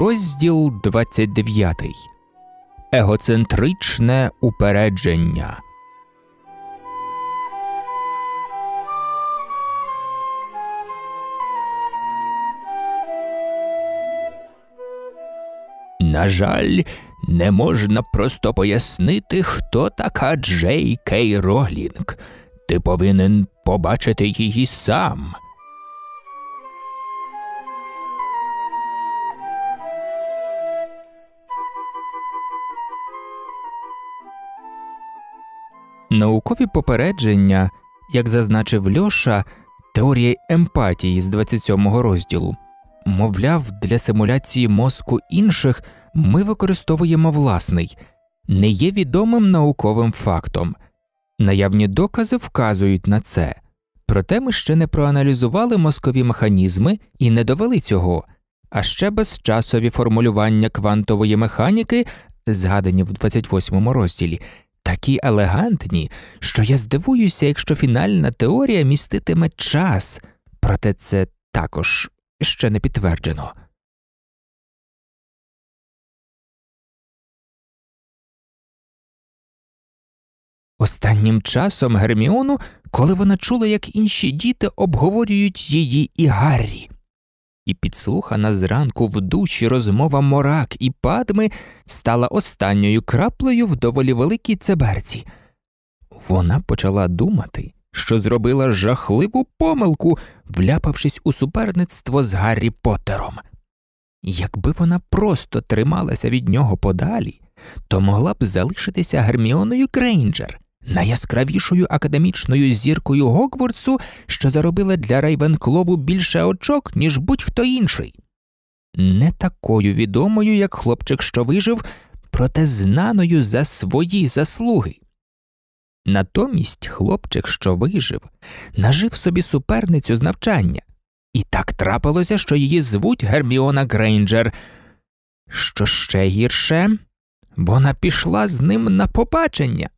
Розділ 29. Егоцентричне упередження. На жаль, не можна просто пояснити, хто така Джей Кей Роглінг. Ти повинен побачити її сам. Наукові попередження, як зазначив Льоша, теорія емпатії з 27 розділу, мовляв, для симуляції мозку інших ми використовуємо власний, не є відомим науковим фактом. Наявні докази вказують на це, проте ми ще не проаналізували мозкові механізми і не довели цього, а ще безчасові формулювання квантової механіки, згадані в 28 розділі такі елегантні, що я здивуюся, якщо фінальна теорія міститиме час, проте це також ще не підтверджено. Останнім часом Герміону, коли вона чула, як інші діти обговорюють її і Гаррі і підслухана зранку в душі розмова морак і падми стала останньою краплею в доволі великій цеберці. Вона почала думати, що зробила жахливу помилку, вляпавшись у суперництво з Гаррі Поттером. Якби вона просто трималася від нього подалі, то могла б залишитися Герміоною Крейнджер найяскравішою академічною зіркою Гогвардсу, що заробила для Райвенклову більше очок, ніж будь-хто інший. Не такою відомою, як хлопчик, що вижив, проте знаною за свої заслуги. Натомість хлопчик, що вижив, нажив собі суперницю з навчання, і так трапилося, що її звуть Герміона Грейнджер. Що ще гірше, вона пішла з ним на побачення.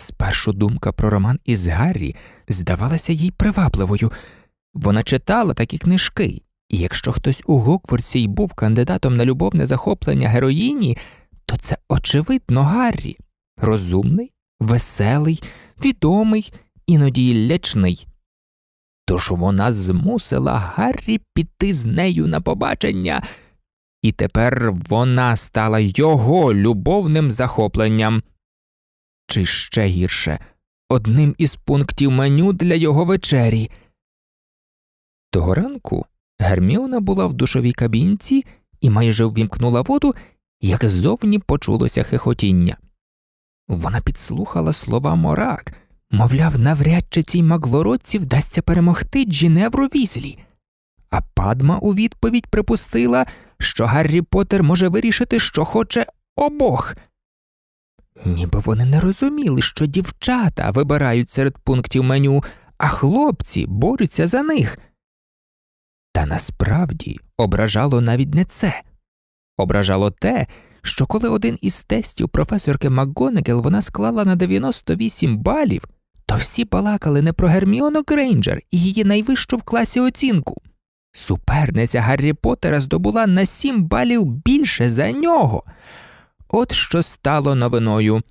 Спершу думка про роман із Гаррі здавалася їй привабливою. Вона читала такі книжки, і якщо хтось у Гокворці й був кандидатом на любовне захоплення героїні, то це, очевидно, Гаррі розумний, веселий, відомий, іноді лячний. Тож вона змусила Гаррі піти з нею на побачення, і тепер вона стала його любовним захопленням чи ще гірше, одним із пунктів меню для його вечері. Того ранку Герміона була в душовій кабінці і майже ввімкнула воду, як ззовні почулося хихотіння. Вона підслухала слова морак, мовляв, навряд чи цій маглородці вдасться перемогти Джіневру візлі. А падма у відповідь припустила, що Гаррі Поттер може вирішити, що хоче обох. Ніби вони не розуміли, що дівчата вибирають серед пунктів меню, а хлопці борються за них. Та насправді ображало навіть не це, ображало те, що коли один із тестів професорки МакГонегел вона склала на 98 балів, то всі балакали не про Герміону Грейнджер і її найвищу в класі оцінку. Суперниця Гаррі Поттера здобула на 7 балів більше за нього. От що стало новиною.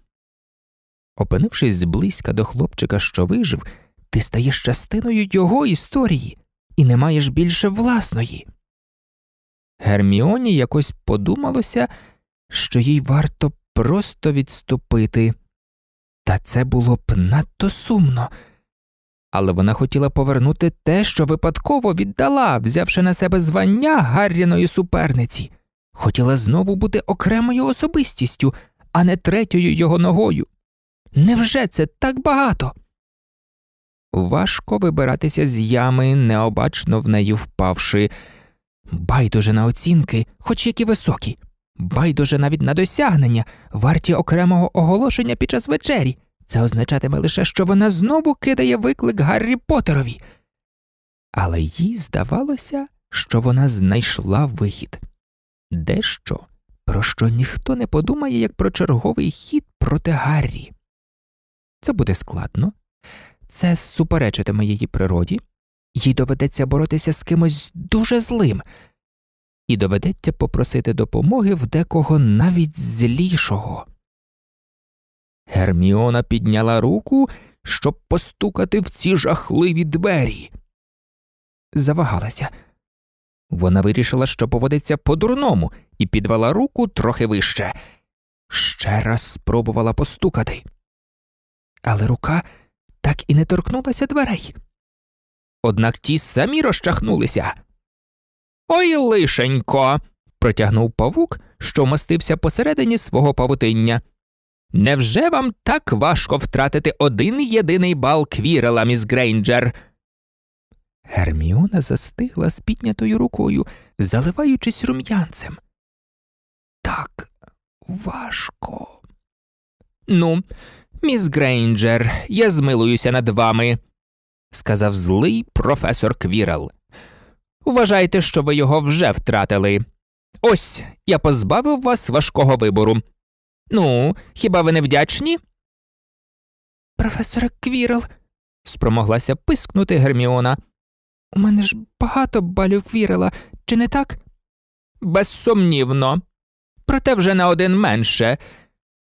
Опинившись зблизька до хлопчика, що вижив, ти стаєш частиною його історії і не маєш більше власної. Герміоні якось подумалося, що їй варто просто відступити, та це було б надто сумно, але вона хотіла повернути те, що випадково віддала, взявши на себе звання Гарріної суперниці хотіла знову бути окремою особистістю, а не третьою його ногою. Невже це так багато? Важко вибиратися з ями, необачно в неї впавши. Байдуже на оцінки, хоч які високі, байдуже навіть на досягнення, варті окремого оголошення під час вечері. Це означатиме лише, що вона знову кидає виклик Гаррі Поттерові. Але їй здавалося, що вона знайшла вихід дещо, про що ніхто не подумає як про черговий хід проти Гаррі. Це буде складно, це суперечитиме її природі, їй доведеться боротися з кимось дуже злим, і доведеться попросити допомоги в декого навіть злішого. Герміона підняла руку, щоб постукати в ці жахливі двері. Завагалася. Вона вирішила, що поводиться по-дурному, і підвела руку трохи вище. Ще раз спробувала постукати. Але рука так і не торкнулася дверей. Однак ті самі розчахнулися. Ой, лишенько. протягнув павук, що мастився посередині свого павутиння. Невже вам так важко втратити один єдиний бал квірела, міс Грейнджер? Герміона застигла з піднятою рукою, заливаючись рум'янцем. Так важко. Ну, міс Грейнджер, я змилуюся над вами, сказав злий професор Квірал. Вважайте, що ви його вже втратили. Ось я позбавив вас важкого вибору. Ну, хіба ви не вдячні? Професоре Квірал, спромоглася пискнути Герміона. У мене ж багато балів вірила, чи не так? Безсумнівно. Проте вже на один менше.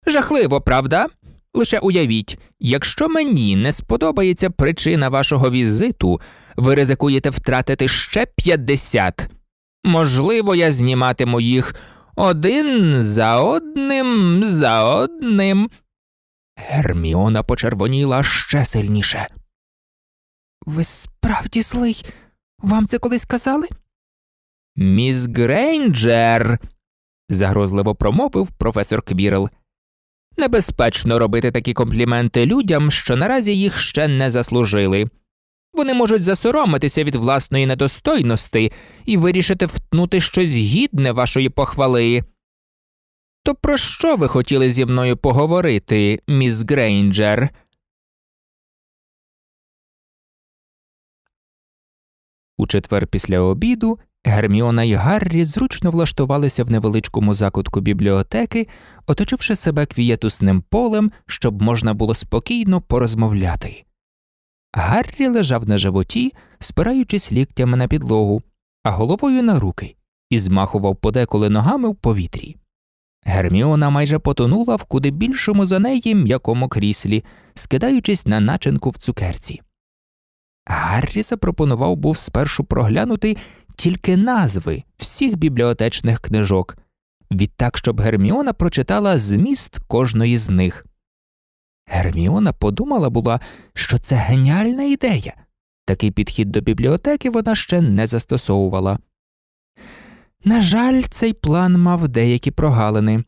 Жахливо, правда? Лише уявіть, якщо мені не сподобається причина вашого візиту, ви ризикуєте втратити ще 50. Можливо, я зніматиму їх один за одним за одним. Герміона почервоніла ще сильніше. Ви справді злий. Вам це колись казали? Міс Грейнджер, загрозливо промовив професор Квірл. Небезпечно робити такі компліменти людям, що наразі їх ще не заслужили. Вони можуть засоромитися від власної недостойності і вирішити втнути щось гідне вашої похвали. То про що ви хотіли зі мною поговорити, міс Грейнджер? У четвер після обіду Герміона і Гаррі зручно влаштувалися в невеличкому закутку бібліотеки, оточивши себе квієтусним полем, щоб можна було спокійно порозмовляти. Гаррі лежав на животі, спираючись ліктями на підлогу, а головою на руки, і змахував подеколи ногами в повітрі. Герміона майже потонула в куди більшому за неї м'якому кріслі, скидаючись на начинку в цукерці. Гаррі запропонував був спершу проглянути тільки назви всіх бібліотечних книжок, відтак, щоб Герміона прочитала зміст кожної з них. Герміона подумала була, що це геніальна ідея. Такий підхід до бібліотеки вона ще не застосовувала. На жаль, цей план мав деякі прогалини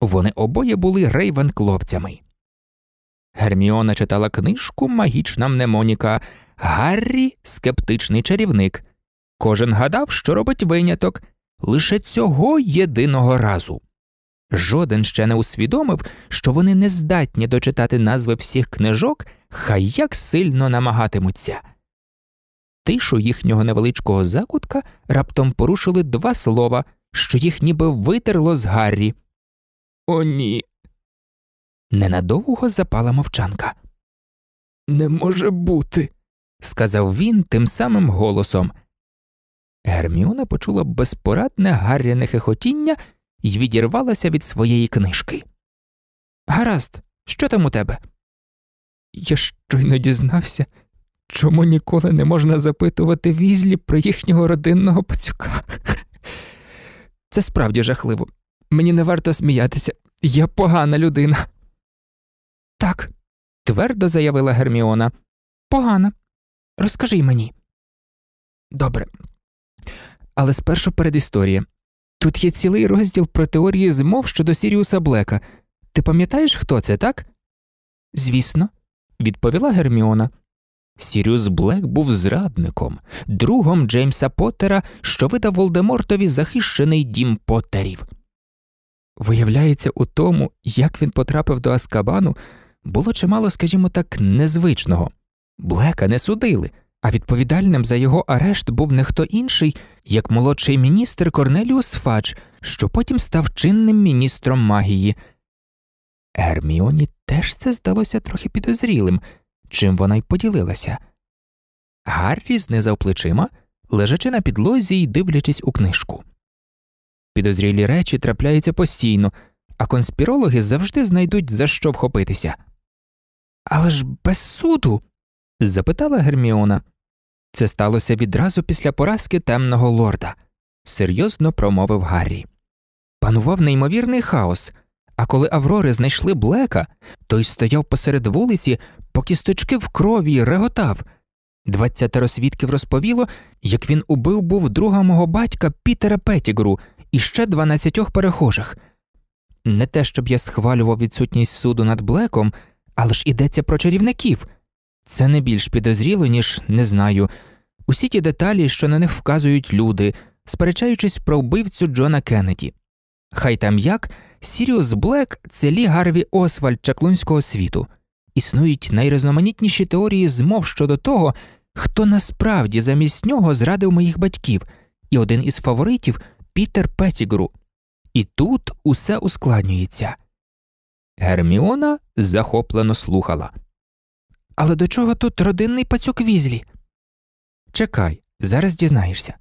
вони обоє були рейвенкловцями. Герміона читала книжку Магічна мнемоніка. Гаррі скептичний чарівник. Кожен гадав, що робить виняток лише цього єдиного разу. Жоден ще не усвідомив, що вони не здатні дочитати назви всіх книжок, хай як сильно намагатимуться. Тишу їхнього невеличкого закутка раптом порушили два слова, що їх ніби витерло з Гаррі. О, ні. Ненадовго запала мовчанка. Не може бути сказав він тим самим голосом. Герміона почула безпорадне гарряне хихотіння і відірвалася від своєї книжки. Гаразд, що там у тебе? Я щойно дізнався, чому ніколи не можна запитувати візлі про їхнього родинного пацюка. Це справді жахливо. Мені не варто сміятися. Я погана людина. Так, твердо заявила Герміона. Погана. Розкажи мені. Добре. Але спершу передісторія. Тут є цілий розділ про теорії змов щодо Сіріуса Блека. Ти пам'ятаєш, хто це, так? Звісно, відповіла Герміона. Сіріус Блек був зрадником, другом Джеймса Поттера, що видав Волдемортові захищений дім Поттерів. Виявляється, у тому, як він потрапив до Аскабану, було чимало, скажімо так, незвичного. Блека не судили, а відповідальним за його арешт був не хто інший, як молодший міністр Корнеліус Фадж, що потім став чинним міністром магії. Герміоні теж це здалося трохи підозрілим, чим вона й поділилася. Гаррі знизав плечима, лежачи на підлозі і дивлячись у книжку. Підозрілі речі трапляються постійно, а конспірологи завжди знайдуть за що вхопитися. Але ж без суду запитала Герміона. Це сталося відразу після поразки темного лорда, серйозно промовив Гаррі. Панував неймовірний хаос, а коли Аврори знайшли блека, той стояв посеред вулиці, поки сточки в крові й реготав. Двадцятеро свідків розповіло, як він убив був друга мого батька Пітера Петтігру і ще дванадцятьох перехожих. Не те, щоб я схвалював відсутність суду над блеком, але ж ідеться про чарівників. Це не більш підозріло, ніж не знаю. Усі ті деталі, що на них вказують люди, сперечаючись про вбивцю Джона Кеннеді. Хай там як Сіріус Блек це Лі Гарві Освальд чаклунського світу. Існують найрізноманітніші теорії змов щодо того, хто насправді замість нього зрадив моїх батьків, і один із фаворитів Пітер Петтігру. І тут усе ускладнюється. Герміона захоплено слухала. Але до чого тут родинний пацюк візлі? Чекай, зараз дізнаєшся.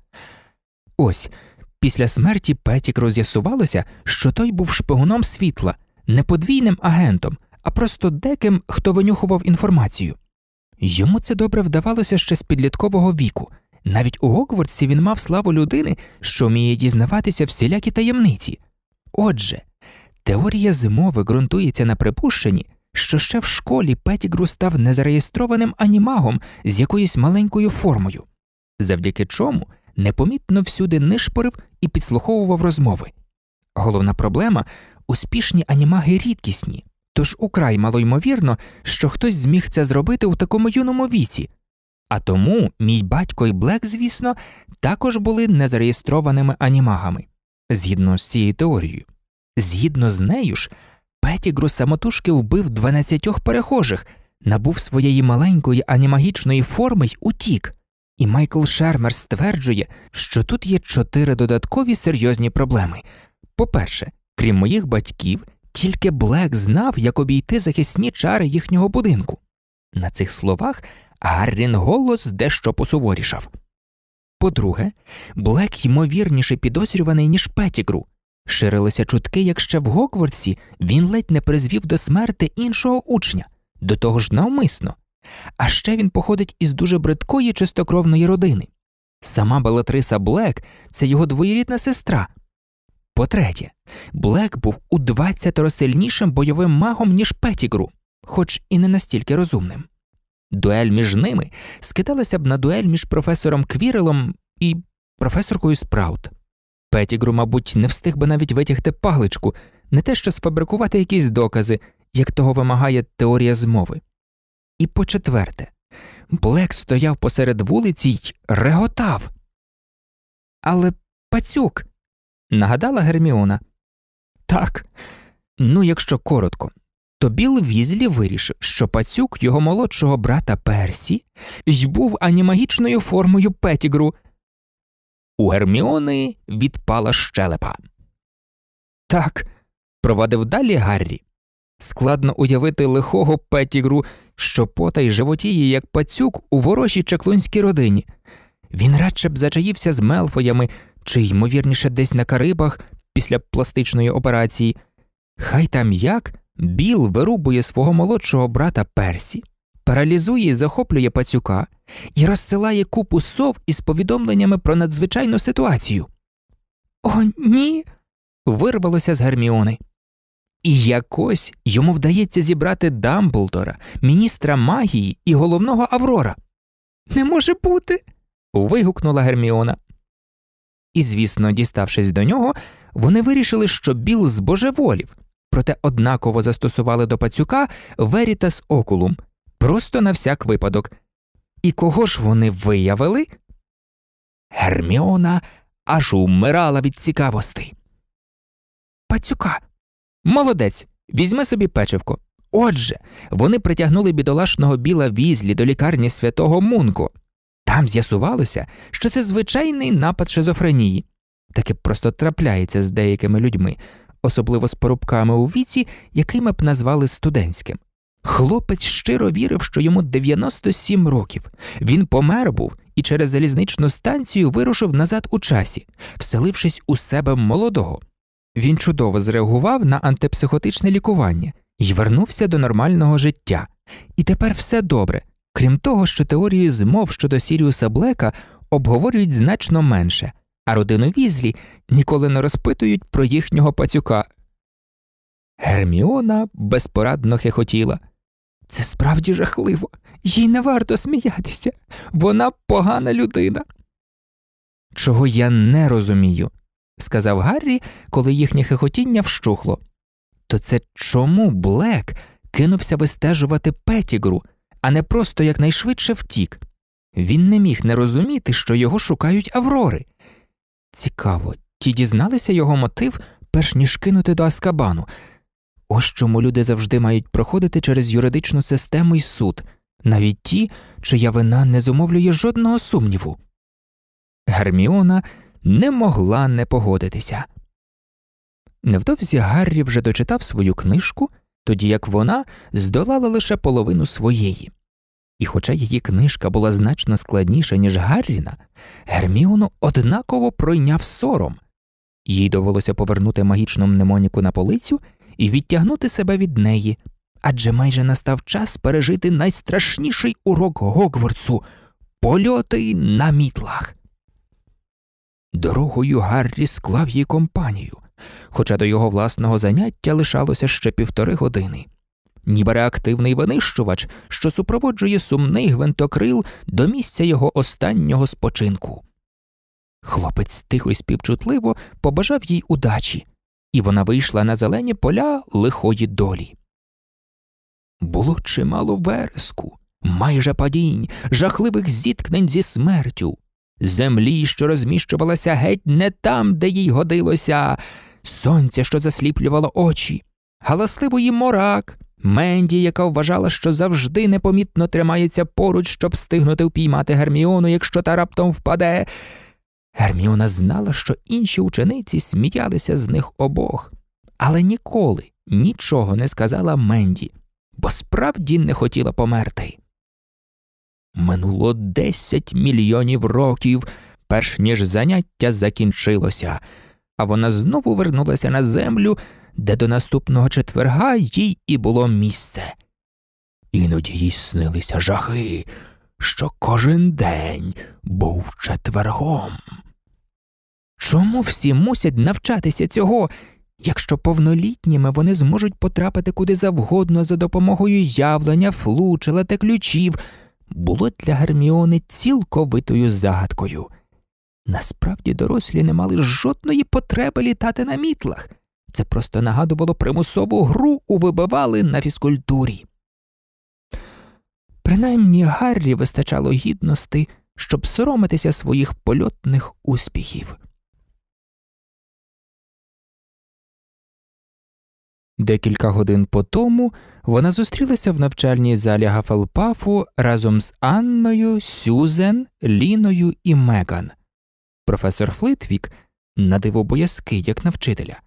Ось після смерті Петік роз'ясувалося, що той був шпигуном світла, не подвійним агентом, а просто деким, хто винюхував інформацію. Йому це добре вдавалося ще з підліткового віку. Навіть у Гогвардсі він мав славу людини, що вміє дізнаватися всілякі таємниці. Отже, теорія зимови ґрунтується на припущенні що ще в школі Петігру став незареєстрованим анімагом з якоюсь маленькою формою, завдяки чому непомітно всюди нишпорив і підслуховував розмови. Головна проблема успішні анімаги рідкісні, тож украй малоймовірно, що хтось зміг це зробити у такому юному віці. А тому мій батько і Блек, звісно, також були незареєстрованими анімагами згідно з цією теорією. Згідно з нею ж, Петігру самотужки вбив дванадцятьох перехожих, набув своєї маленької анімагічної форми й утік. І Майкл Шермер стверджує, що тут є чотири додаткові серйозні проблеми. По-перше, крім моїх батьків, тільки Блек знав, як обійти захисні чари їхнього будинку. На цих словах Гаррін голос дещо посуворішав. По друге, Блек ймовірніше підозрюваний, ніж Петігру. Ширилися чутки, як ще в Гокворсі він ледь не призвів до смерти іншого учня, до того ж навмисно. А ще він походить із дуже бридкої чистокровної родини. Сама Белатриса Блек це його двоєрідна сестра. По третє, Блек був у двадцятеро сильнішим бойовим магом, ніж Петтігру, хоч і не настільки розумним. Дуель між ними скидалася б на дуель між професором Квірелом і професоркою Спраут. Петігру, мабуть, не встиг би навіть витягти пагличку, не те що сфабрикувати якісь докази, як того вимагає теорія змови. І по четверте, Блек стояв посеред вулиці й реготав. Але пацюк, нагадала Герміона. Так. Ну, якщо коротко, то Біл Візлі вирішив, що пацюк його молодшого брата Персі й був анімагічною формою Петігру – у Герміони відпала щелепа. Так, провадив далі Гаррі. Складно уявити лихого Петігру, що потай животіє, як пацюк у ворожій чаклунській родині. Він радше б зачаївся з мелфоями чи, ймовірніше, десь на Карибах після пластичної операції. Хай там як біл вирубує свого молодшого брата Персі паралізує і захоплює пацюка і розсилає купу сов із повідомленнями про надзвичайну ситуацію. О, ні. вирвалося з Герміони. І якось йому вдається зібрати Дамблдора, міністра магії і головного Аврора. Не може бути. вигукнула Герміона. І, звісно, діставшись до нього, вони вирішили, що Біл збожеволів, проте однаково застосували до пацюка Верітас Окулум просто на всяк випадок. І кого ж вони виявили? Герміона аж умирала від цікавостей. Пацюка. Молодець. Візьми собі печивко. Отже, вони притягнули бідолашного біла візлі до лікарні святого Мунку. Там з'ясувалося, що це звичайний напад шизофренії. Таке просто трапляється з деякими людьми, особливо з порубками у віці, який ми б назвали студентським. Хлопець щиро вірив, що йому 97 років. Він помер був і через залізничну станцію вирушив назад у часі, вселившись у себе молодого. Він чудово зреагував на антипсихотичне лікування і вернувся до нормального життя. І тепер все добре, крім того, що теорії змов щодо Сіріуса Блека обговорюють значно менше, а родину Візлі ніколи не розпитують про їхнього пацюка. Герміона безпорадно хихотіла. Це справді жахливо, їй не варто сміятися. Вона погана людина. Чого я не розумію, сказав Гаррі, коли їхнє хихотіння вщухло. То це чому Блек кинувся вистежувати Петігру, а не просто якнайшвидше втік? Він не міг не розуміти, що його шукають аврори. Цікаво, ті дізналися його мотив, перш ніж кинути до Аскабану. Ось чому люди завжди мають проходити через юридичну систему і суд, навіть ті, чия вина не зумовлює жодного сумніву. Герміона не могла не погодитися. Невдовзі Гаррі вже дочитав свою книжку, тоді як вона здолала лише половину своєї. І, хоча її книжка була значно складніша, ніж Гарріна, Герміону однаково пройняв сором, їй довелося повернути магічну мнемоніку на полицю і відтягнути себе від неї, адже майже настав час пережити найстрашніший урок Гогвардсу польоти на мітлах. Дорогою Гаррі склав їй компанію, хоча до його власного заняття лишалося ще півтори години, ніби реактивний винищувач, що супроводжує сумний гвинтокрил до місця його останнього спочинку. Хлопець тихо й співчутливо побажав їй удачі, і вона вийшла на зелені поля лихої долі. Було чимало вереску, майже падінь, жахливих зіткнень зі смертю, землі, що розміщувалася геть не там, де їй годилося, сонця, що засліплювало очі, галасливої морак, Менді, яка вважала, що завжди непомітно тримається поруч, щоб встигнути впіймати Герміону, якщо та раптом впаде. Герміона знала, що інші учениці сміялися з них обох, але ніколи нічого не сказала Менді, бо справді не хотіла померти. Минуло десять мільйонів років, перш ніж заняття закінчилося, а вона знову вернулася на землю, де до наступного четверга їй і було місце. Іноді їй снилися жахи, що кожен день був четвергом. Чому всі мусять навчатися цього? Якщо повнолітніми вони зможуть потрапити куди завгодно за допомогою явлення, флучила та ключів, було для Герміони цілковитою загадкою. Насправді дорослі не мали жодної потреби літати на мітлах, це просто нагадувало примусову гру у вибивали на фізкультурі. Принаймні Гаррі вистачало гідності, щоб соромитися своїх польотних успіхів. Декілька годин по тому вона зустрілася в навчальній залі Гафелпафу разом з Анною, Сюзен, Ліною і Меган. Професор Флитвік, надиво боязкий, як навчителя,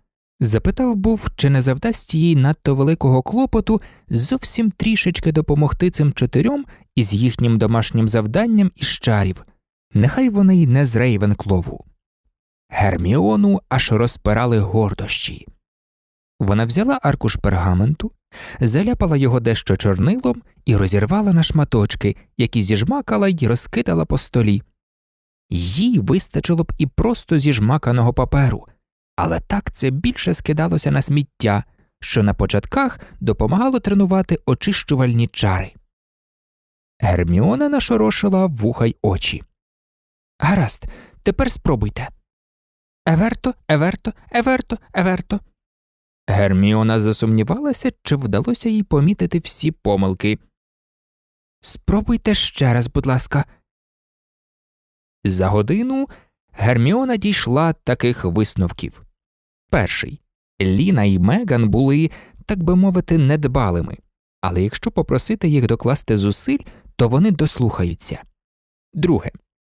запитав був, чи не завдасть їй надто великого клопоту зовсім трішечки допомогти цим чотирьом із їхнім домашнім завданням і щарів, нехай вони й не з Рейвенклову. Герміону аж розпирали гордощі. Вона взяла аркуш пергаменту, заляпала його дещо чорнилом і розірвала на шматочки, які зіжмакала й розкидала по столі. Їй вистачило б і просто зіжмаканого паперу, але так це більше скидалося на сміття, що на початках допомагало тренувати очищувальні чари. Герміона нашорошила вуха й очі. Гаразд, тепер спробуйте. Еверто, еверто, еверто, еверто. Герміона засумнівалася, чи вдалося їй помітити всі помилки. Спробуйте ще раз, будь ласка. За годину Герміона дійшла таких висновків. Перший Ліна і Меган були, так би мовити, недбалими, але якщо попросити їх докласти зусиль, то вони дослухаються. Друге,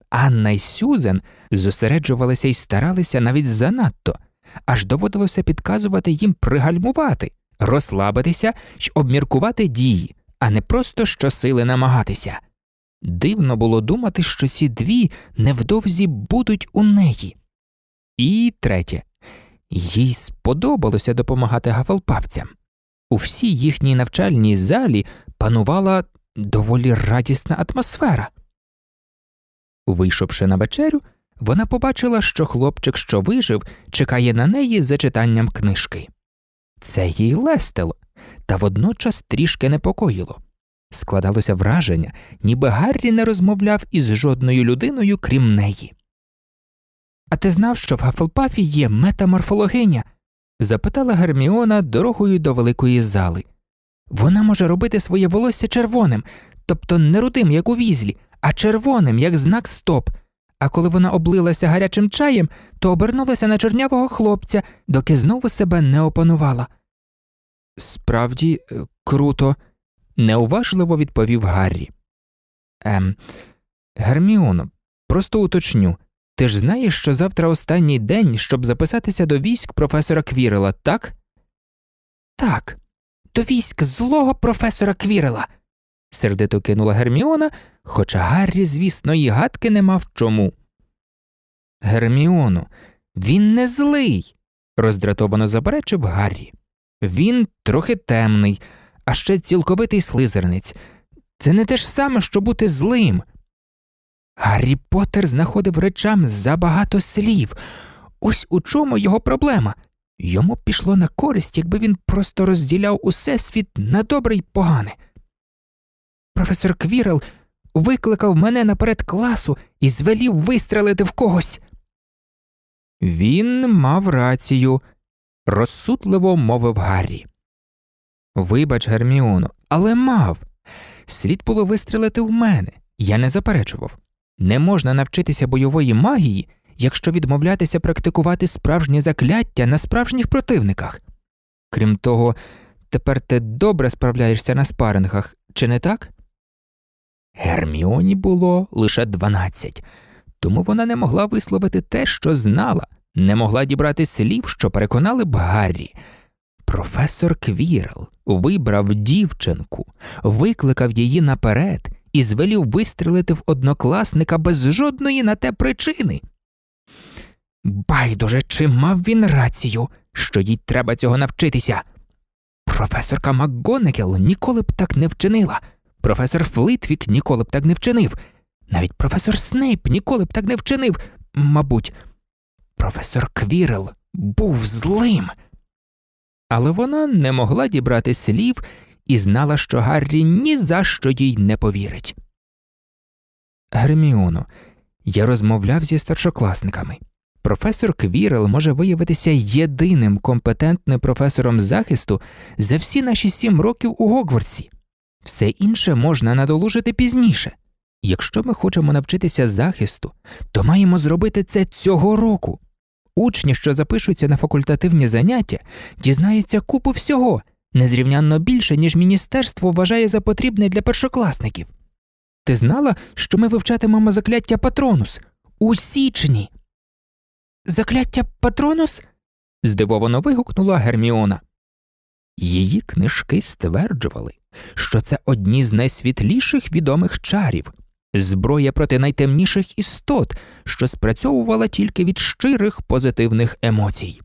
Анна і Сюзен зосереджувалися і старалися навіть занадто аж доводилося підказувати їм пригальмувати, розслабитися й обміркувати дії, а не просто щосили намагатися. Дивно було думати, що ці дві невдовзі будуть у неї. І третє, їй сподобалося допомагати гавелпавцям. У всій їхній навчальній залі панувала доволі радісна атмосфера. Вийшовши на вечерю, вона побачила, що хлопчик, що вижив, чекає на неї за читанням книжки. Це їй лестило, та водночас трішки непокоїло. Складалося враження, ніби Гаррі не розмовляв із жодною людиною, крім неї. А ти знав, що в Гафелпафі є метаморфологиня? запитала Герміона дорогою до великої зали. Вона може робити своє волосся червоним, тобто не рудим, як у візлі, а червоним, як знак стоп. А коли вона облилася гарячим чаєм, то обернулася на чорнявого хлопця, доки знову себе не опанувала. Справді, е, круто, неуважливо відповів Гаррі. Ем, Герміоно, просто уточню. Ти ж знаєш, що завтра останній день, щоб записатися до військ професора Квірела, так? Так, до військ злого професора Квірела сердито кинула Герміона, хоча Гаррі, звісно, і гадки не мав чому. Герміону, він не злий, роздратовано заперечив Гаррі. Він трохи темний, а ще цілковитий слизернець. Це не те ж саме, що бути злим. Гаррі Поттер знаходив речам забагато слів. Ось у чому його проблема. Йому пішло на користь, якби він просто розділяв усе світ на добре й погане професор Квірел викликав мене наперед класу і звелів вистрелити в когось. Він мав рацію, розсутливо мовив Гаррі. Вибач, Герміоно, але мав. Слід було вистрілити в мене, я не заперечував. Не можна навчитися бойової магії, якщо відмовлятися практикувати справжнє закляття на справжніх противниках. Крім того, тепер ти добре справляєшся на спарингах, чи не так? Герміоні було лише дванадцять, тому вона не могла висловити те, що знала, не могла дібрати слів, що переконали б Гаррі. Професор Квірл вибрав дівчинку, викликав її наперед і звелів вистрілити в однокласника без жодної на те причини. Байдуже, чи мав він рацію, що їй треба цього навчитися? Професорка МакГонекел ніколи б так не вчинила. Професор Флитвік ніколи б так не вчинив. Навіть професор Снейп ніколи б так не вчинив, мабуть. Професор Квірел був злим. Але вона не могла дібрати слів і знала, що Гаррі ні за що їй не повірить. Герміоно, я розмовляв зі старшокласниками. Професор Квірел може виявитися єдиним компетентним професором захисту за всі наші сім років у Гогвардсі. Все інше можна надолужити пізніше. Якщо ми хочемо навчитися захисту, то маємо зробити це цього року. Учні, що запишуться на факультативні заняття, дізнаються купу всього, незрівнянно більше, ніж міністерство вважає за потрібне для першокласників. Ти знала, що ми вивчатимемо закляття Патронус у січні? Закляття Патронус? здивовано вигукнула Герміона. Її книжки стверджували, що це одні з найсвітліших відомих чарів, зброя проти найтемніших істот, що спрацьовувала тільки від щирих позитивних емоцій.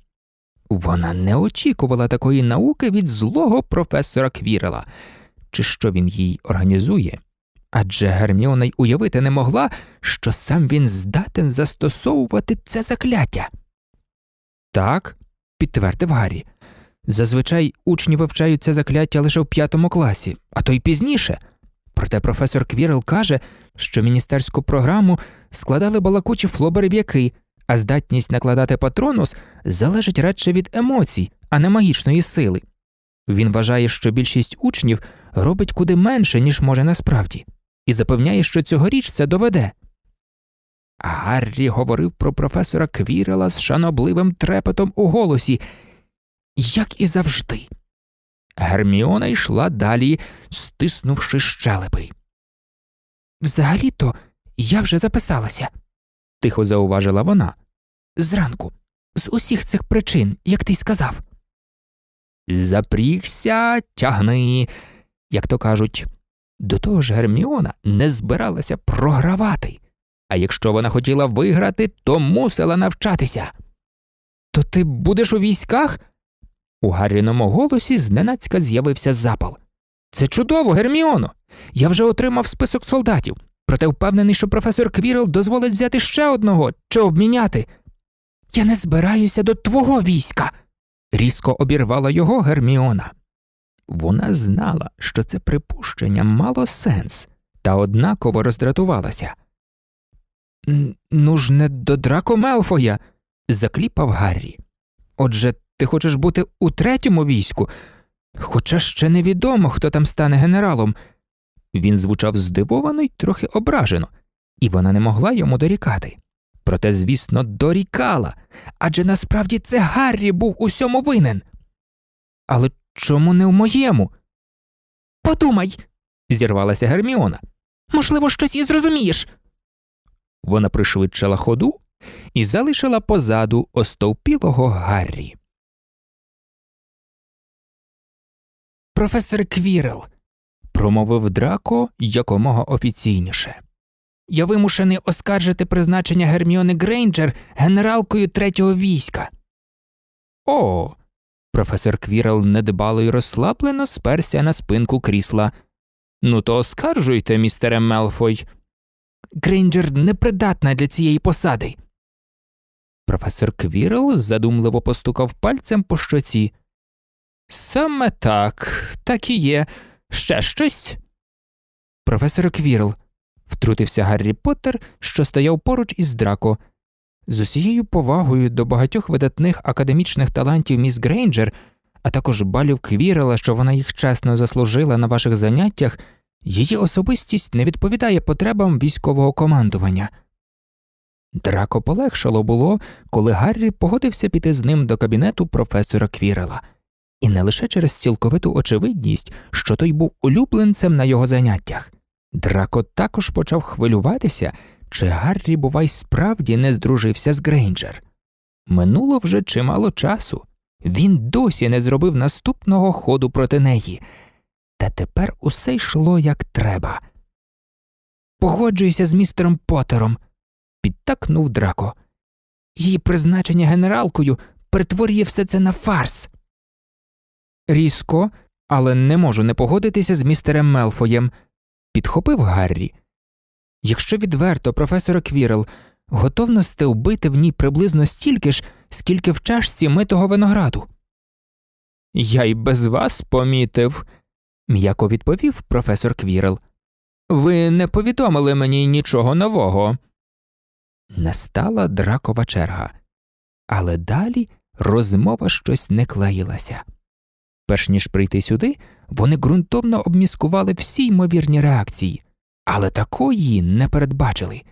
Вона не очікувала такої науки від злого професора Квірела, чи що він їй організує. Адже Герміона й уявити не могла, що сам він здатен застосовувати це закляття. Так, підтвердив Гаррі. Зазвичай учні вивчають це закляття лише в п'ятому класі, а то й пізніше. Проте професор Квірел каже, що міністерську програму складали балакучі флоберв'яки, а здатність накладати патронус залежить радше від емоцій, а не магічної сили. Він вважає, що більшість учнів робить куди менше, ніж може насправді, і запевняє, що цьогоріч це доведе. Гаррі говорив про професора Квірела з шанобливим трепетом у голосі як і завжди. Герміона йшла далі, стиснувши щелепи. Взагалі то я вже записалася, тихо зауважила вона. Зранку, з усіх цих причин, як ти й сказав. Запрігся, тягни, як то кажуть. До того ж, Герміона не збиралася програвати, а якщо вона хотіла виграти, то мусила навчатися. То ти будеш у військах? У Гарріному голосі зненацька з'явився запал. Це чудово, Герміоно! Я вже отримав список солдатів, проте впевнений, що професор Квірл дозволить взяти ще одного чи обміняти. Я не збираюся до твого війська. різко обірвала його Герміона. Вона знала, що це припущення мало сенс, та однаково роздратувалася. Ну ж не до драко Мелфоя, закліпав Гаррі. Отже, ти хочеш бути у третьому війську, хоча ще невідомо, хто там стане генералом. Він звучав здивовано й трохи ображено, і вона не могла йому дорікати. Проте, звісно, дорікала адже насправді це Гаррі був усьому винен. Але чому не в моєму? Подумай, зірвалася Герміона. Можливо, щось і зрозумієш. Вона пришвидшила ходу і залишила позаду остовпілого Гаррі. професор Квірел, промовив драко якомога офіційніше. Я вимушений оскаржити призначення Герміони Грейнджер генералкою третього війська. О. Професор Квірел недбало й розслаблено сперся на спинку крісла. Ну, то оскаржуйте, містере Мелфой. Грейнджер непридатна для цієї посади. Професор Квірел задумливо постукав пальцем по щоці. Саме так, так і є. Ще щось? Професор Квірл, втрутився Гаррі Поттер, що стояв поруч із Драко. З усією повагою до багатьох видатних академічних талантів міс Грейнджер, а також балів Квірела, що вона їх чесно заслужила на ваших заняттях, її особистість не відповідає потребам військового командування. Драко полегшало було, коли Гаррі погодився піти з ним до кабінету професора Квірела і не лише через цілковиту очевидність, що той був улюбленцем на його заняттях. Драко також почав хвилюватися, чи Гаррі, бувай, справді не здружився з Грейнджер. Минуло вже чимало часу, він досі не зробив наступного ходу проти неї, та тепер усе йшло як треба. Погоджуйся з містером Поттером, підтакнув Драко. Її призначення генералкою перетворює все це на фарс різко, але не можу не погодитися з містером Мелфоєм, підхопив Гаррі. Якщо відверто, професор Квірел, готовності вбити в ній приблизно стільки ж, скільки в чашці митого винограду. Я й без вас помітив, м'яко відповів професор Квірел. Ви не повідомили мені нічого нового. Настала дракова черга, але далі розмова щось не клеїлася. Перш ніж прийти сюди, вони ґрунтовно обміскували всі ймовірні реакції, але такої не передбачили.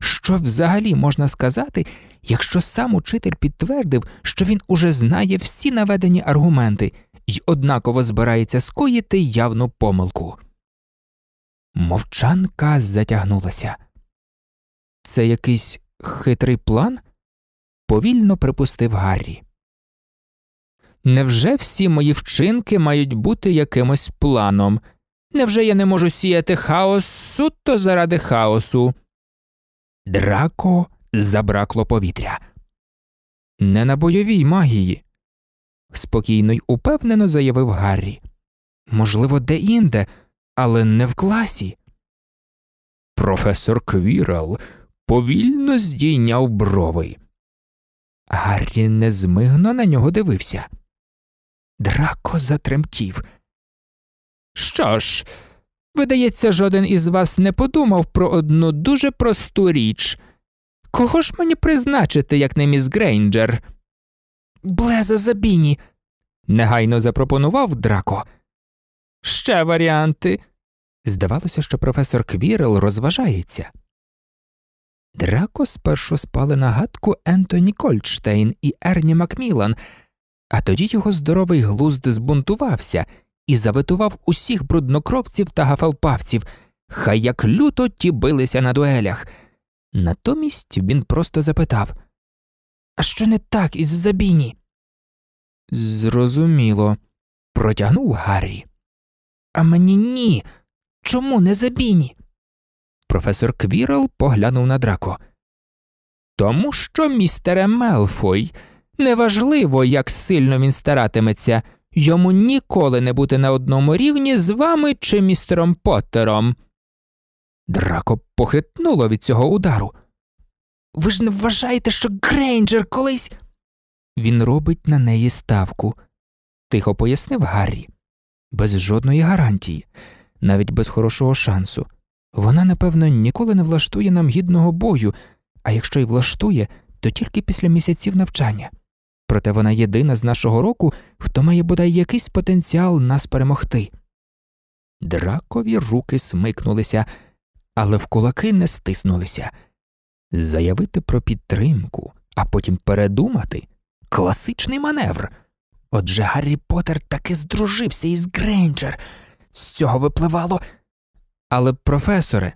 Що взагалі можна сказати, якщо сам учитель підтвердив, що він уже знає всі наведені аргументи і однаково збирається скоїти явну помилку? Мовчанка затягнулася. Це якийсь хитрий план? повільно припустив Гаррі. Невже всі мої вчинки мають бути якимось планом? Невже я не можу сіяти хаос суто заради хаосу? Драко забракло повітря. Не на бойовій магії, спокійно й упевнено заявив Гаррі. Можливо, де-інде, але не в класі. Професор Квірал повільно здійняв брови. Гаррі незмигно на нього дивився. Драко затремтів. Що ж, видається, жоден із вас не подумав про одну дуже просту річ. Кого ж мені призначити, як не міс Грейнджер? Блеза забіні. негайно запропонував Драко. Ще варіанти. Здавалося, що професор Квірел розважається. Драко спершу спали на гадку Ентоні Кольдштейн і Ерні Макмілан, а тоді його здоровий глузд збунтувався і заветував усіх бруднокровців та гафалпавців, хай як люто ті билися на дуелях. Натомість він просто запитав А що не так із забіні? Зрозуміло, протягнув Гаррі. А мені ні. Чому не забіні? Професор Квірл поглянув на драко. Тому що, містере Мелфой. Неважливо, як сильно він старатиметься, йому ніколи не бути на одному рівні з вами чи містером Поттером. Драко похитнуло від цього удару. Ви ж не вважаєте, що Грейнджер колись. Він робить на неї ставку, тихо пояснив Гаррі, без жодної гарантії, навіть без хорошого шансу. Вона, напевно, ніколи не влаштує нам гідного бою, а якщо й влаштує, то тільки після місяців навчання проте вона єдина з нашого року, хто має бодай якийсь потенціал нас перемогти. Дракові руки смикнулися, але в кулаки не стиснулися. Заявити про підтримку, а потім передумати класичний маневр. Отже, Гаррі Поттер таки здружився із Грейнджер. З цього випливало. Але, професоре,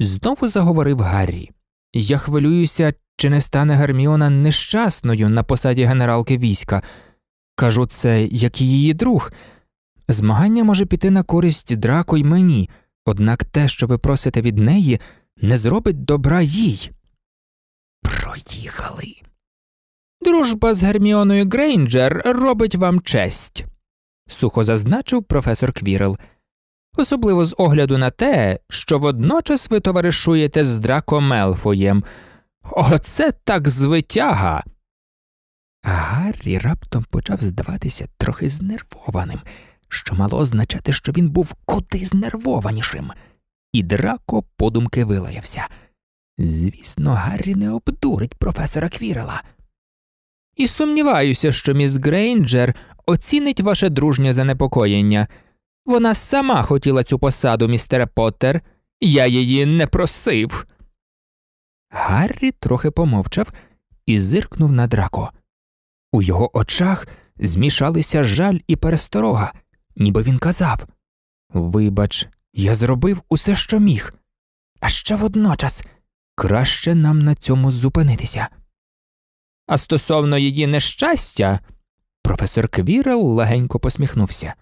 знову заговорив Гаррі, я хвилююся, чи не стане Герміона нещасною на посаді генералки війська. Кажу це, як і її друг. Змагання може піти на користь драко й мені, однак те, що ви просите від неї, не зробить добра їй. Проїхали. Дружба з Герміоною Грейнджер робить вам честь, сухо зазначив професор Квірл. Особливо з огляду на те, що водночас ви товаришуєте з Драко Мелфоєм – Оце так звитяга. Гаррі раптом почав здаватися трохи знервованим, що мало означати, що він був куди знервованішим. І драко подумки вилаявся. Звісно, Гаррі не обдурить професора Квірела. І сумніваюся, що міс Грейнджер оцінить ваше дружнє занепокоєння. Вона сама хотіла цю посаду, містере Поттер. я її не просив. Гаррі трохи помовчав і зиркнув на драко. У його очах змішалися жаль і пересторога, ніби він казав Вибач, я зробив усе, що міг. А ще водночас краще нам на цьому зупинитися. А стосовно її нещастя, професор Квірел легенько посміхнувся.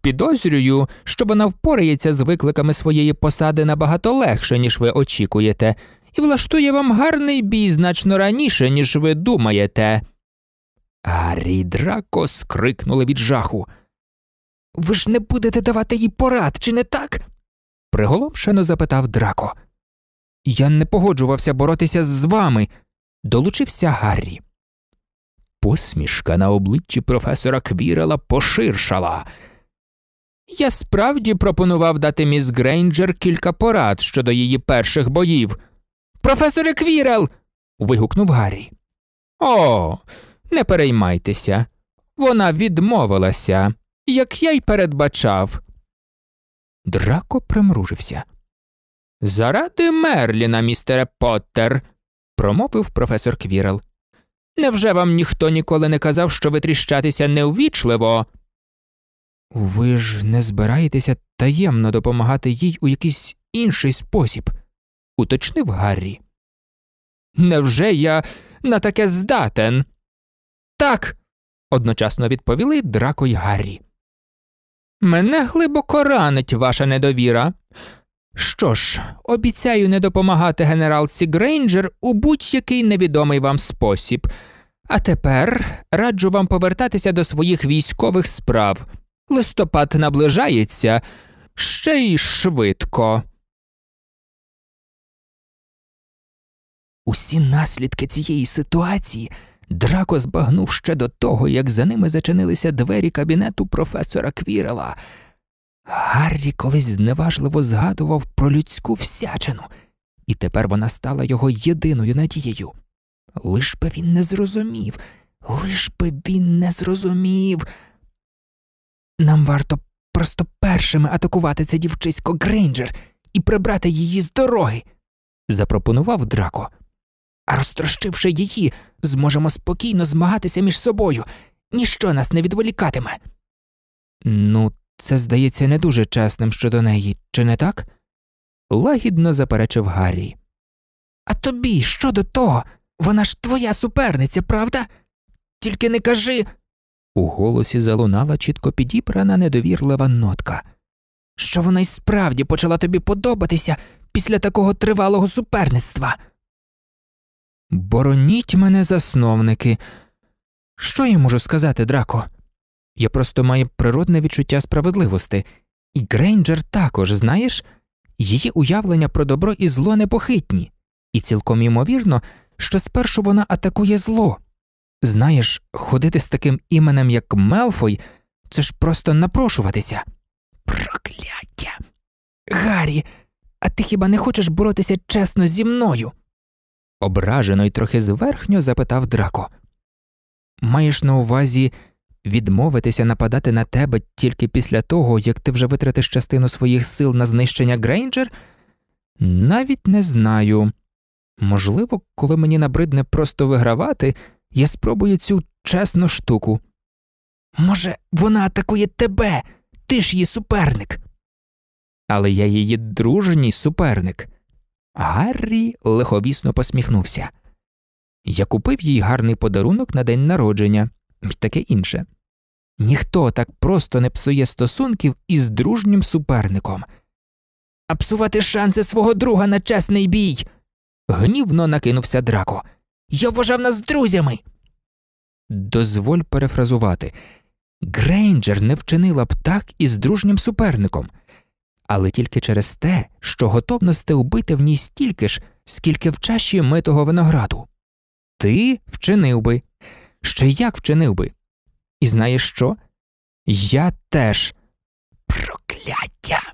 Підозрюю, що вона впорається з викликами своєї посади набагато легше, ніж ви очікуєте і влаштує вам гарний бій значно раніше, ніж ви думаєте. Гаррі і Драко скрикнули від жаху. Ви ж не будете давати їй порад, чи не так? приголомшено запитав Драко. Я не погоджувався боротися з вами, долучився Гаррі. Посмішка на обличчі професора Квірела поширшала. Я справді пропонував дати міс Грейнджер кілька порад щодо її перших боїв. Професоре Квірел. вигукнув Гаррі. О, не переймайтеся. Вона відмовилася, як я й передбачав. Драко примружився. Заради Мерліна, містере Поттер, промовив професор Квірел. Невже вам ніхто ніколи не казав, що витріщатися неувічливо? Ви ж не збираєтеся таємно допомагати їй у якийсь інший спосіб, уточнив Гаррі. Невже я на таке здатен? Так. одночасно відповіли Драко й Гаррі. Мене глибоко ранить ваша недовіра. Що ж, обіцяю не допомагати генералці Грейнджер у будь-який невідомий вам спосіб. А тепер раджу вам повертатися до своїх військових справ. Листопад наближається ще й швидко. Усі наслідки цієї ситуації Драко збагнув ще до того, як за ними зачинилися двері кабінету професора Квірела. Гаррі колись зневажливо згадував про людську всячину, і тепер вона стала його єдиною надією. Лиш би він не зрозумів, лиш би він не зрозумів. Нам варто просто першими атакувати це дівчисько Грейнджер і прибрати її з дороги, запропонував Драко. А розтрощивши її, зможемо спокійно змагатися між собою, ніщо нас не відволікатиме. Ну, це здається не дуже чесним щодо неї, чи не так? лагідно заперечив Гаррі. А тобі що до того? Вона ж твоя суперниця, правда? Тільки не кажи. У голосі залунала чітко підібрана недовірлива нотка. Що вона й справді почала тобі подобатися після такого тривалого суперництва. Бороніть мене, засновники. Що я можу сказати, Драко? Я просто маю природне відчуття справедливості, і Грейнджер також, знаєш, її уявлення про добро і зло непохитні, і цілком ймовірно, що спершу вона атакує зло. Знаєш, ходити з таким іменем, як Мелфой, це ж просто напрошуватися. Прокляття. Гаррі, а ти хіба не хочеш боротися чесно зі мною? ображено й трохи зверхньо запитав Драко. Маєш на увазі відмовитися нападати на тебе тільки після того, як ти вже витратиш частину своїх сил на знищення Грейнджер? Навіть не знаю. Можливо, коли мені набридне просто вигравати, я спробую цю чесну штуку. Може, вона атакує тебе, ти ж її суперник. Але я її дружній суперник. Гаррі лиховісно посміхнувся. Я купив їй гарний подарунок на день народження і таке інше. Ніхто так просто не псує стосунків із дружнім суперником. А псувати шанси свого друга на чесний бій. гнівно накинувся Драко. Я вважав нас друзями. Дозволь перефразувати Грейнджер не вчинила б так із дружнім суперником але тільки через те, що готовності вбити в ній стільки ж, скільки в чаші митого винограду. Ти вчинив би, ще як вчинив би. І знаєш що? Я теж прокляття.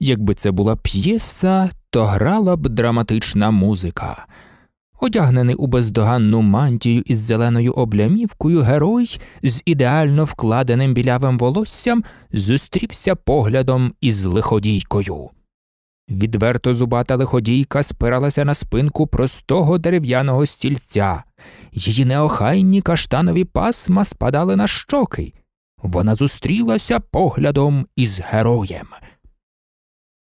Якби це була п'єса, то грала б драматична музика. Одягнений у бездоганну мантію із зеленою облямівкою, герой з ідеально вкладеним білявим волоссям зустрівся поглядом із лиходійкою. Відверто зубата лиходійка спиралася на спинку простого дерев'яного стільця, її неохайні каштанові пасма спадали на щоки. Вона зустрілася поглядом із героєм.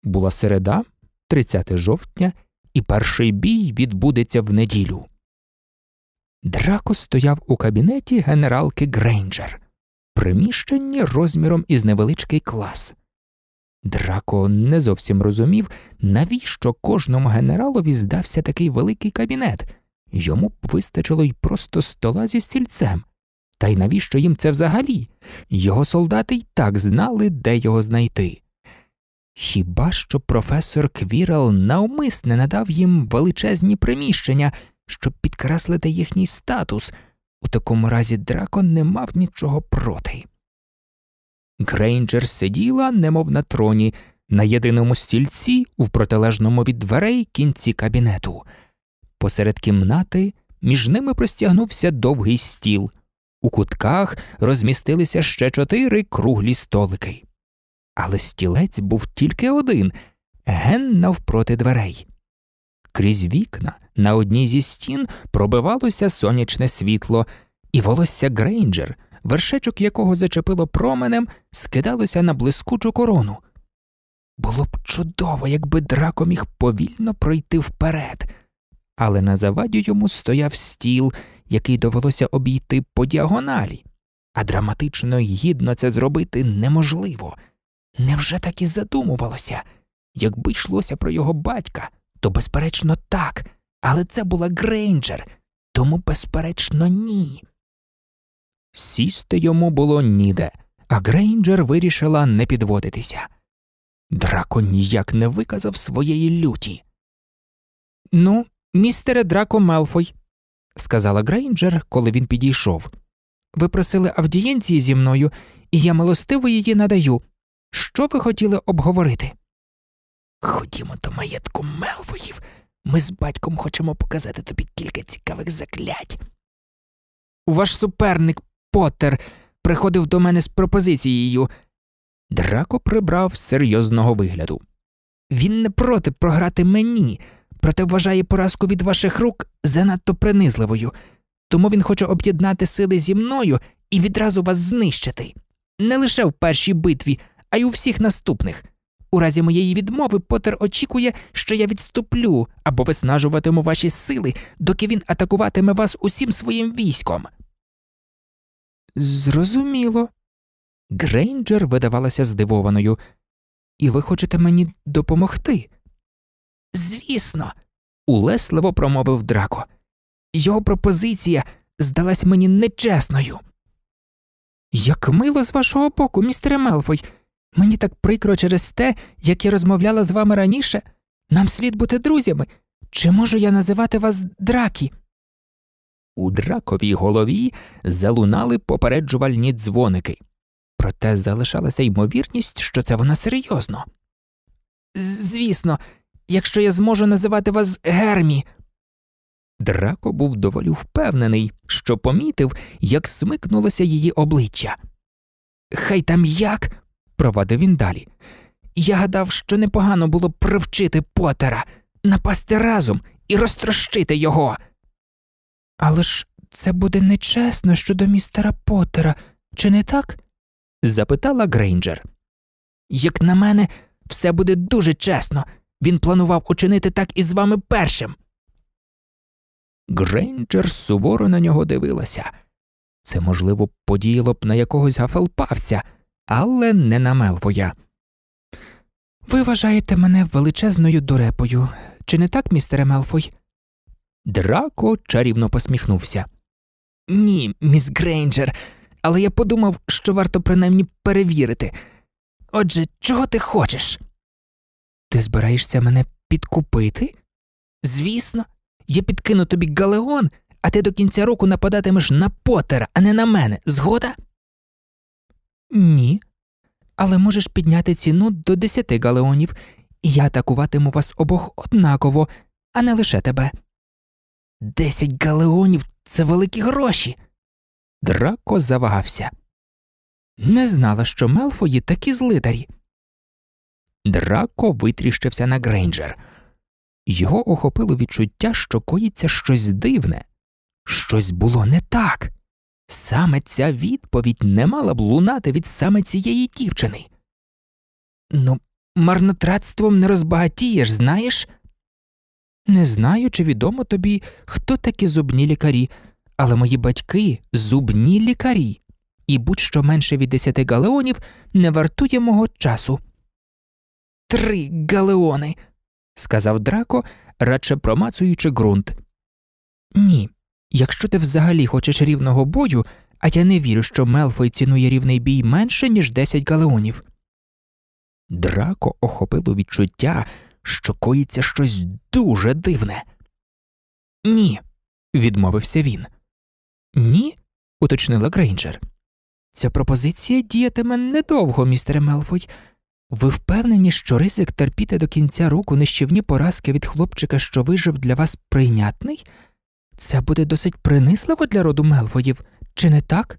Була середа, 30 жовтня і перший бій відбудеться в неділю. Драко стояв у кабінеті генералки Грейнджер, приміщенні розміром із невеличкий клас. Драко не зовсім розумів, навіщо кожному генералові здався такий великий кабінет, йому б вистачило й просто стола зі стільцем. Та й навіщо їм це взагалі? Його солдати й так знали, де його знайти. Хіба що професор Квірал навмисне надав їм величезні приміщення, щоб підкреслити їхній статус, у такому разі Драко не мав нічого проти. Грейнджер сиділа, немов на троні, на єдиному стільці у протилежному від дверей кінці кабінету. Посеред кімнати між ними простягнувся довгий стіл, у кутках розмістилися ще чотири круглі столики але стілець був тільки один, ген навпроти дверей. Крізь вікна на одній зі стін пробивалося сонячне світло, і волосся Грейнджер, вершечок якого зачепило променем, скидалося на блискучу корону. Було б чудово, якби драко міг повільно пройти вперед, але на заваді йому стояв стіл, який довелося обійти по діагоналі, а драматично й гідно це зробити неможливо. Невже так і задумувалося? Якби йшлося про його батька, то безперечно так, але це була Грейнджер, тому, безперечно, ні. Сісти йому було ніде, а Грейнджер вирішила не підводитися. Драко ніяк не виказав своєї люті. Ну, містере Драко Мелфой, сказала Грейнджер, коли він підійшов. Ви просили авдієнції зі мною, і я милостиво її надаю. Що ви хотіли обговорити? Ходімо до маєтку Мелвоїв. Ми з батьком хочемо показати тобі кілька цікавих заклять. Ваш суперник Поттер приходив до мене з пропозицією. Драко прибрав серйозного вигляду. Він не проти програти мені, проте вважає поразку від ваших рук занадто принизливою, тому він хоче об'єднати сили зі мною і відразу вас знищити. Не лише в першій битві, а й у всіх наступних. У разі моєї відмови Поттер очікує, що я відступлю або виснажуватиму ваші сили, доки він атакуватиме вас усім своїм військом. Зрозуміло. Грейнджер видавалася здивованою. І ви хочете мені допомогти? Звісно, улесливо промовив Драко. Його пропозиція здалась мені нечесною. Як мило з вашого боку, містере Мелфой. Мені так прикро через те, як я розмовляла з вами раніше. Нам слід бути друзями. Чи можу я називати вас дракі? У драковій голові залунали попереджувальні дзвоники. Проте залишалася ймовірність, що це вона серйозно. Звісно, якщо я зможу називати вас Гермі. Драко був доволі впевнений, що помітив, як смикнулося її обличчя. Хай там як провадив він далі. Я гадав, що непогано було б привчити Потера, напасти разом і розтрощити його. Але ж це буде нечесно щодо містера Потера, чи не так? запитала Грейнджер. Як на мене, все буде дуже чесно. Він планував учинити так і з вами першим. Грейнджер суворо на нього дивилася. Це, можливо, подіяло б на якогось гафелпавця але не на Мелвоя. Ви вважаєте мене величезною дурепою, чи не так, містере Мелфой? Драко чарівно посміхнувся. Ні, міс Грейнджер, але я подумав, що варто принаймні перевірити. Отже, чого ти хочеш? Ти збираєшся мене підкупити? Звісно, я підкину тобі галеон, а ти до кінця року нападатимеш на Поттера, а не на мене. Згода? Ні. Але можеш підняти ціну до десяти галеонів, і я атакуватиму вас обох однаково, а не лише тебе. Десять галеонів це великі гроші. Драко завагався. Не знала, що Мелфої такі злидарі. Драко витріщився на Грейнджер. Його охопило відчуття, що коїться щось дивне, щось було не так. Саме ця відповідь не мала б лунати від саме цієї дівчини. Ну, марнотратством не розбагатієш, знаєш? Не знаю, чи відомо тобі, хто такі зубні лікарі, але мої батьки зубні лікарі, і будь-що менше від десяти галеонів не вартує мого часу. Три галеони, сказав Драко, радше промацуючи ґрунт. Ні, Якщо ти взагалі хочеш рівного бою, а я не вірю, що Мелфой цінує рівний бій менше, ніж 10 галеонів. Драко охопило відчуття, що коїться щось дуже дивне. Ні, відмовився він. Ні, уточнила Грейнджер. Ця пропозиція діятиме недовго, містере Мелфой. Ви впевнені, що ризик терпіти до кінця року нищівні поразки від хлопчика, що вижив для вас прийнятний? Це буде досить принисливо для роду Мелвоїв, чи не так?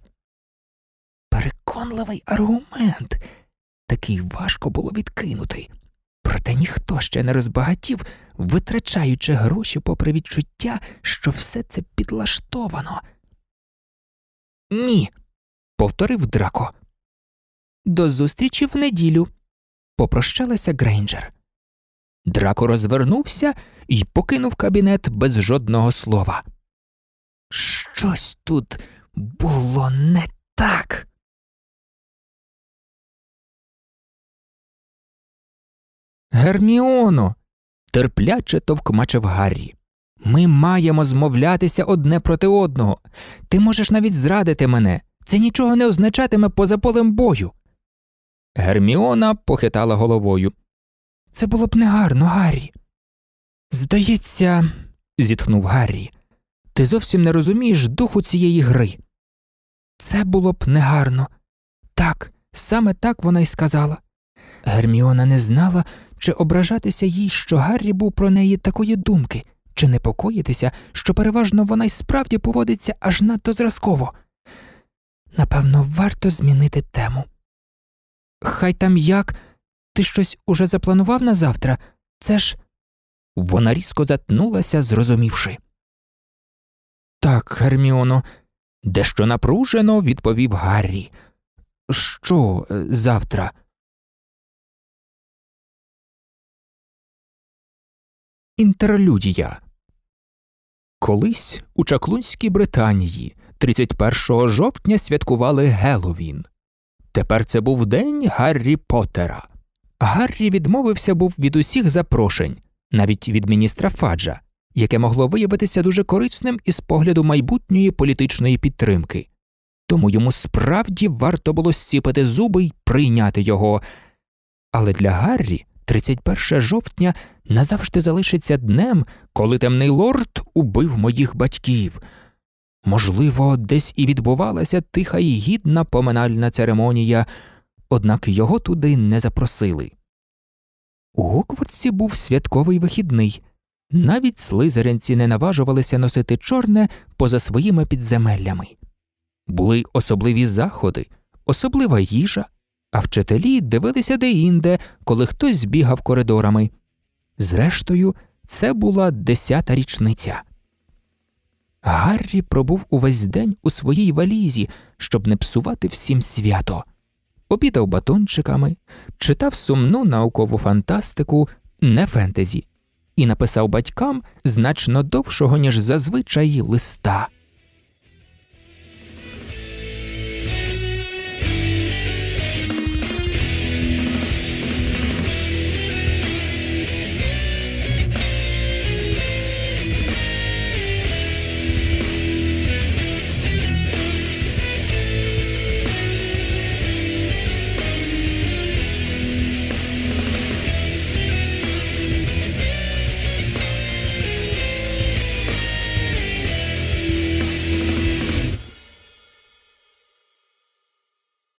Переконливий аргумент. Такий важко було відкинути. Проте ніхто ще не розбагатів, витрачаючи гроші попри відчуття, що все це підлаштовано. Ні, повторив Драко. До зустрічі в неділю. Попрощалася Грейнджер. Драко розвернувся і покинув кабінет без жодного слова. Щось тут було не так. Герміоно. терпляче товкмачив Гаррі. Ми маємо змовлятися одне проти одного. Ти можеш навіть зрадити мене. Це нічого не означатиме поза полем бою. Герміона похитала головою. Це було б негарно, Гаррі. Здається, зітхнув Гаррі, ти зовсім не розумієш духу цієї гри. Це було б негарно. Так, саме так вона й сказала. Герміона не знала, чи ображатися їй, що Гаррі був про неї такої думки, чи непокоїтися, що переважно вона й справді поводиться аж надто зразково. Напевно, варто змінити тему. Хай там як, ти щось уже запланував на завтра? Це ж. Вона різко затнулася, зрозумівши. Так, Герміоно, дещо напружено, відповів Гаррі. Що е, завтра? Інтерлюдія. Колись у Чаклунській Британії 31 жовтня святкували Геловін. Тепер це був день Гаррі Поттера. Гаррі відмовився був від усіх запрошень, навіть від міністра Фаджа, яке могло виявитися дуже корисним із погляду майбутньої політичної підтримки. Тому йому справді варто було зціпити зуби й прийняти його. Але для Гаррі 31 жовтня назавжди залишиться днем, коли темний лорд убив моїх батьків. Можливо, десь і відбувалася тиха і гідна поминальна церемонія, однак його туди не запросили. У Гоквардсі був святковий вихідний. Навіть слизеринці не наважувалися носити чорне поза своїми підземеллями. Були особливі заходи, особлива їжа, а вчителі дивилися деінде, коли хтось бігав коридорами. Зрештою, це була десята річниця. Гаррі пробув увесь день у своїй валізі, щоб не псувати всім свято обідав батончиками, читав сумну наукову фантастику, не фентезі, і написав батькам значно довшого, ніж зазвичай листа.